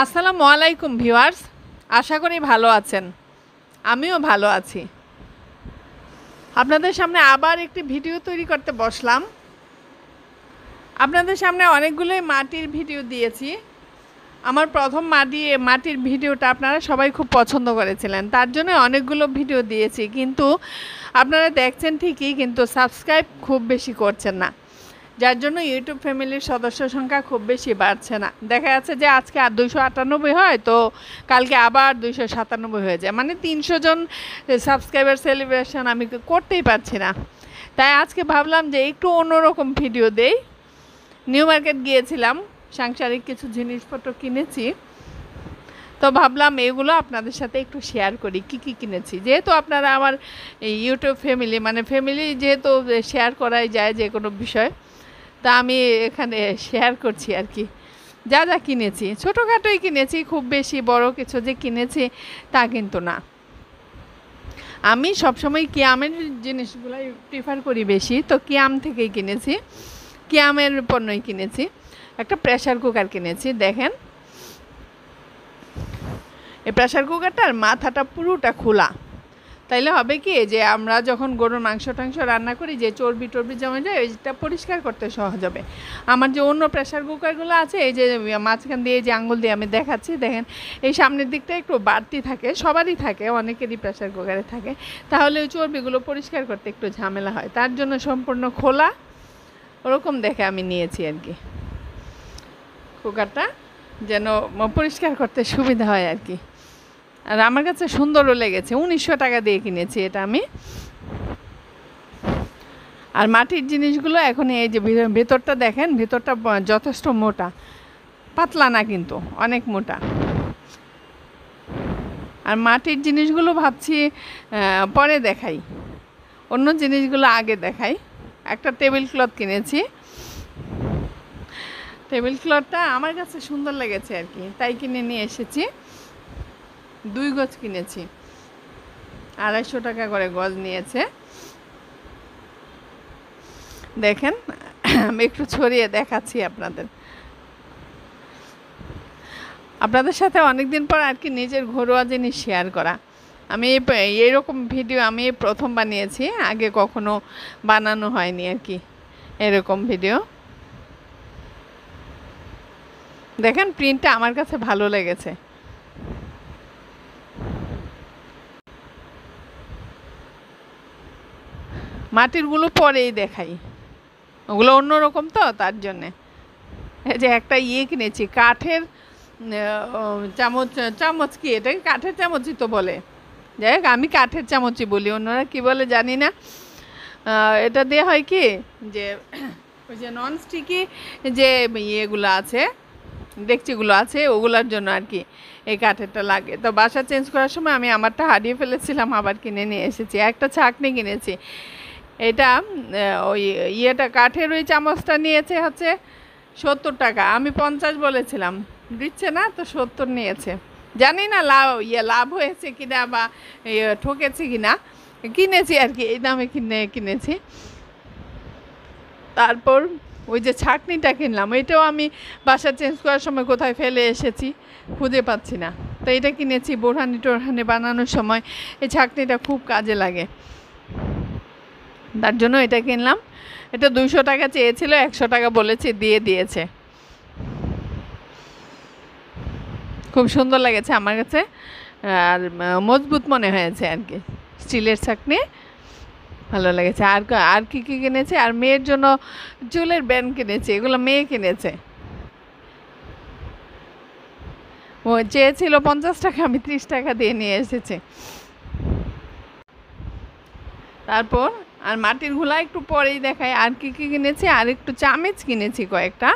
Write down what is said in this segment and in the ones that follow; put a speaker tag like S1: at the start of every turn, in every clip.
S1: আসসালামু আলাইকুম ভিউয়ার্স আশা করি ভালো আছেন আমিও ভালো আছি আপনাদের সামনে আবার একটি ভিডিও তৈরি করতে বসলাম আপনাদের সামনে অনেকগুলোই মাটির ভিডিও দিয়েছি আমার প্রথম মাটি মাটির ভিডিওটা আপনারা সবাই খুব পছন্দ করেছিলেন তার জন্য অনেকগুলো ভিডিও দিয়েছি কিন্তু আপনারা দেখছেন ঠিকই কিন্তু সাবস্ক্রাইব খুব বেশি করছেন না যার জন্য ইউটিউব ফ্যামিলির সদস্য সংখ্যা খুব বেশি বাড়ছে না দেখা যাচ্ছে যে আজকে আর দুইশো আটানব্বই হয় তো কালকে আবার দুইশো সাতানব্বই হয়ে যায় মানে তিনশো জন সাবস্ক্রাইবার সেলিব্রেশন আমি করতেই পারছি না তাই আজকে ভাবলাম যে একটু অন্যরকম ভিডিও দেই নিউ মার্কেট গিয়েছিলাম সাংসারিক কিছু জিনিসপত্র কিনেছি তো ভাবলাম এগুলো আপনাদের সাথে একটু শেয়ার করি কি কি কিনেছি যেহেতু আপনারা আমার ইউটিউব ফ্যামিলি মানে ফ্যামিলি যেহেতু শেয়ার করাই যায় যে কোনো বিষয় তা আমি এখানে শেয়ার করছি আর কি যা যা কিনেছি ছোটোখাটোই কিনেছি খুব বেশি বড় কিছু যে কিনেছি তা কিন্তু না আমি সবসময় কিয়ামের জিনিসগুলাই প্রিফার করি বেশি তো কিয়াম থেকেই কিনেছি কিয়ামের পণ্যই কিনেছি একটা প্রেশার কুকার কিনেছি দেখেন এই প্রেশার কুকারটার মাথাটা পুরোটা খোলা তাইলে হবে কি যে আমরা যখন গরুর মাংস টাংস রান্না করি যে চর্বি টর্বি জমে যায় ওইটা পরিষ্কার করতে সহজ হবে আমার যে অন্য প্রেশার কুকারগুলো আছে এই যে মাঝখান দিয়ে যে আঙুল দিয়ে আমি দেখাচ্ছি দেখেন এই সামনের দিকটা একটু বাড়তি থাকে সবারই থাকে অনেকেরই প্রেশার কুকারে থাকে তাহলে ওই চর্বিগুলো পরিষ্কার করতে একটু ঝামেলা হয় তার জন্য সম্পূর্ণ খোলা ওরকম দেখে আমি নিয়েছি আর কি কুকারটা যেন পরিষ্কার করতে সুবিধা হয় আর কি আর আমার কাছে সুন্দরও লেগেছে উনিশশো টাকা দিয়ে কিনেছি এটা আমি আর মাটির জিনিসগুলো এখন এই যে ভেতরটা দেখেন ভেতরটা যথেষ্ট মোটা পাতলা না কিন্তু অনেক মোটা আর মাটির জিনিসগুলো ভাবছি পরে দেখাই অন্য জিনিসগুলো আগে দেখাই একটা টেবিল ক্লথ কিনেছি টেবিল ক্লথটা আমার কাছে সুন্দর লেগেছে আর কি তাই কিনে নিয়ে এসেছি দুই গজ কিনেছি আড়াইশো টাকা করে গজ নিয়েছে দেখেন আমি একটু ছড়িয়ে দেখাচ্ছি আপনাদের আপনাদের সাথে অনেক দিন পর আর কি নিজের ঘরোয়া জিনিস শেয়ার করা আমি এরকম ভিডিও আমি প্রথম বানিয়েছি আগে কখনো বানানো হয়নি আর কি এরকম ভিডিও দেখেন প্রিন্টটা আমার কাছে ভালো লেগেছে মাটিরগুলো পরেই দেখাই ওগুলো অন্যরকম তো তার জন্যে এই যে একটা ইয়ে কিনেছি কাঠের চামচ চামচ কি এটাকে কাঠের চামচই তো বলে যাই হোক আমি কাঠের চামচই বলি অন্যরা কি বলে জানি না এটা দিয়ে হয় কি যে ওই যে ননস্টিকি যে ইয়েগুলো আছে ডেকচিগুলো আছে ওগুলোর জন্য আর কি এই কাঠেরটা লাগে তো বাসা চেঞ্জ করার সময় আমি আমারটা হারিয়ে ফেলেছিলাম আবার কিনে নিয়ে এসেছি একটা ছাকনি কিনেছি এটা ওই ইয়েটা কাঠের ওই চামচটা নিয়েছে হচ্ছে সত্তর টাকা আমি পঞ্চাশ বলেছিলাম দিচ্ছে না তো সত্তর নিয়েছে জানি না লাভ ইয়ে লাভ হয়েছে কিনা বা ইয়ে ঠকেছে কিনা কিনেছি আর কি এই দামে কিনে কিনেছি তারপর ওই যে ছাকনিটা কিনলাম এটাও আমি বাসা চেঞ্জ করার সময় কোথায় ফেলে এসেছি খুঁজে পাচ্ছি না তো এটা কিনেছি বোরহানি টোরহানি বানানোর সময় এই ছাকনিটা খুব কাজে লাগে তার জন্য এটা কিনলাম এটা দুইশো টাকা চেয়েছিল একশো টাকা বলেছে দিয়ে দিয়েছে খুব সুন্দর লেগেছে আমার কাছে আর মজবুত মনে হয়েছে আর কি স্টিলের ছাকনি ভালো লেগেছে আর আর কী কী কিনেছে আর মেয়ের জন্য চুলের ব্যান্ড কিনেছে এগুলো মেয়ে কিনেছে ও চেয়েছিল পঞ্চাশ টাকা আমি ত্রিশ টাকা দিয়ে নিয়ে এসেছি তারপর আর মাটির ঘোলা একটু পরেই দেখায় আর কী কী কিনেছি আর একটু চামচ কিনেছি কয়েকটা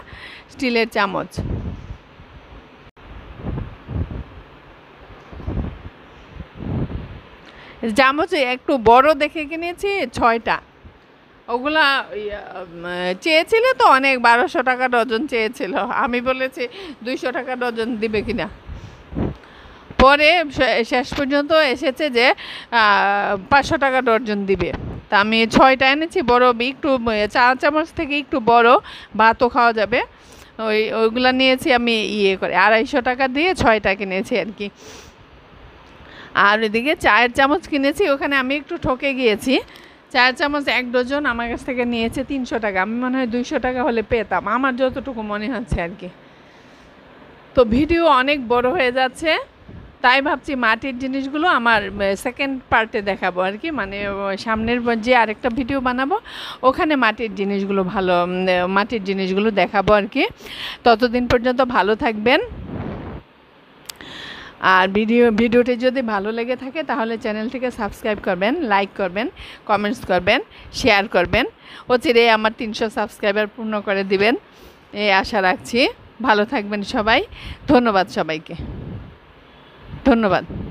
S1: স্টিলের চামচ চামচ একটু বড় দেখে কিনেছি ছয়টা ওগুলা চেয়েছিল তো অনেক বারোশো টাকা ডজন চেয়েছিল আমি বলেছি দুইশো টাকা ডজন দিবে কিনা পরে শেষ পর্যন্ত এসেছে যে পাঁচশো টাকা ডজন দিবে তা আমি ছয়টা এনেছি বড় একটু চা চামচ থেকে একটু বড় ভাতও খাওয়া যাবে ওই ওইগুলো নিয়েছি আমি ইয়ে করে আড়াইশো টাকা দিয়ে ছয়টা কিনেছি আর কি আর এদিকে চায়ের চামচ কিনেছি ওখানে আমি একটু ঠকে গিয়েছি চায়ের চামচ এক ডজন আমার কাছ থেকে নিয়েছে তিনশো টাকা আমি মনে হয় দুইশো টাকা হলে পেতাম আমার যতটুকু মনে হচ্ছে আর কি তো ভিডিও অনেক বড় হয়ে যাচ্ছে তাই ভাবছি মাটির জিনিসগুলো আমার সেকেন্ড পার্টে দেখাবো আর কি মানে সামনের যে আরেকটা ভিডিও বানাবো ওখানে মাটির জিনিসগুলো ভালো মাটির জিনিসগুলো দেখাবো আর কি ততদিন পর্যন্ত ভালো থাকবেন আর ভিডিও ভিডিওটি যদি ভালো লেগে থাকে তাহলে চ্যানেলটিকে সাবস্ক্রাইব করবেন লাইক করবেন কমেন্টস করবেন শেয়ার করবেন ও চিরে আমার তিনশো সাবস্ক্রাইবার পূর্ণ করে দিবেন এই আশা রাখছি ভালো থাকবেন সবাই ধন্যবাদ সবাইকে ধন্যবাদ